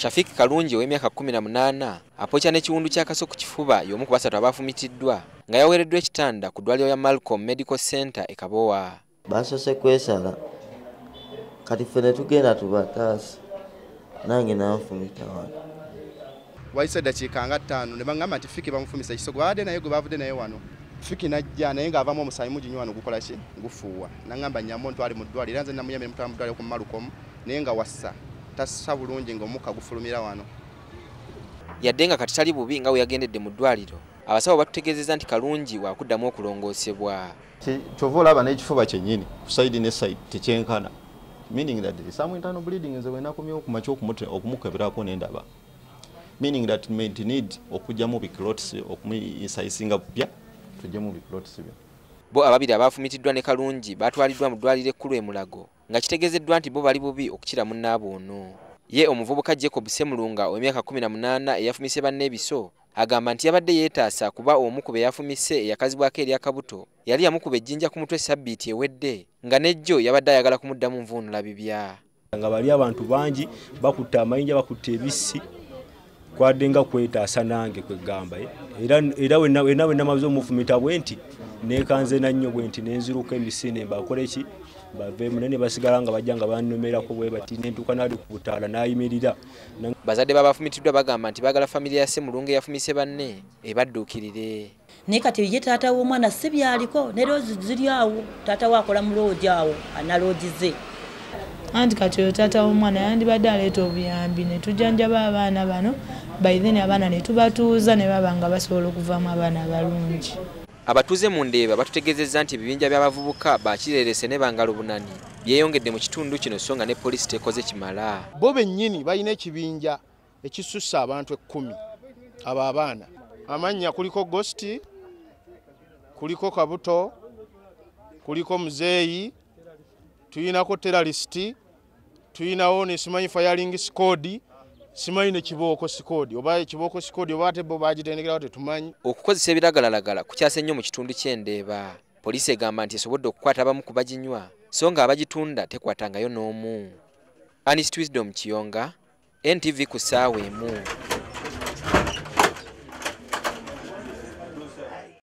Shafiki Kalunji w'emyaka 18 apocha ne kiwundu kya kaso kifuba yomu kubasa tabafumitiddwa nga yaweredde kitanda kudwaliyo ya Malcolm Medical Center ekabowa baso sekwesala kati fene tugenda tubatasi nange naafumita wano waise da chikanga tano ne bangama tifiki bamfumisa kisogwa ade naye gobavude naye wano fiki najja naye nga avamo musayimu jinyu wano gukola chi ngufuwa nangamba nyamonto ali mudwali ranze namuyame mtamudwali ku Malcolm nenga wassa tasa bulungi ngomuka gufulumira wano yadenga katitali bubi nga uyagendedde mudwaliro abasawo batutegezeza nti kalungi wa kudamu okulongosebwa kyovola abana ekifuba kyenyini ku side ne side tekyenkana meaning that some internal bleeding is when akomyo ku macho ku mutwe okumukeberako nendaba meaning that may need okujamu bikrotsi okumi isaisinga pya tujamu bikrotsi bo ababiri abafumitiddwa ne kalungi batwaliddwa mu dwalire kulwe mulago nga kitegezeddwa nti bo bali bubi okukira munnaabo ono ye omuvubuka jacob semulunga ow'emyaka 18 eyafumise banne ebiso agamba nti yabadde yeetaasa kuba omukube eyafumise eyakazibwako eri akabuto yali yamukuba ejjinja ku mutwe sabbiiti ewedde nga nejjo yabadde ayagala kumuddamu nvuunula bibya nga bali abantu bangi bakutte amayinja bakutte ebisi kwadde nga kwetaasa nange kwegamba era wenna wenna mazi omufumita bwe nti nekanzena nnyo bwe nti nenziruka emisine mbakoleki baveemu naye ne basigala nga bajja nga bannomerako bwe bati nentuuka naali ku butaala n'ayimirira bazadde babafumitiddwa bagamba nti baagala famiry ya ssemulunga eyafumise banne ebadduukirire naye kati ye taata w'omwana si byaliko ne looji ziri awo taata we akola mu looji awo analooji ze anti kati oyo taata w'omwana yandibadde aleeta obuyambi ne tujjanjaba abaana bano baithen abaana ne tubatuuza ne baba nga basobola okuvaamu abaana abalungi abatuze mu ndeeba batutegezezza nti ebibinja by'abavubuka bakireerese ne bangalo bunani byeyongedde mu kitundu kino so nga ne poliisi tekoze kimala bo bennyini balina ekibinja ekisusse abantu ekkumi abo abaana amannya kuliko gosti kuliko kabuto kuliko muzeeyi tuyinako teralisiti tuyinawo nesimanyi fayaling scodi simanyi ne kibooko sikoodi oba ekibooko sikoodi oba ate bo bagitendekerawo tetumanyi okukozesa ebiragalalagala kukyase nnyo mu kitundu kyendeeba poliisi egamba nti esobodde okukwata abamu ku baginywa so nga abagitunda tekwatangayo n'omu anistwisdom kiyonga ntv ku ssaawa emu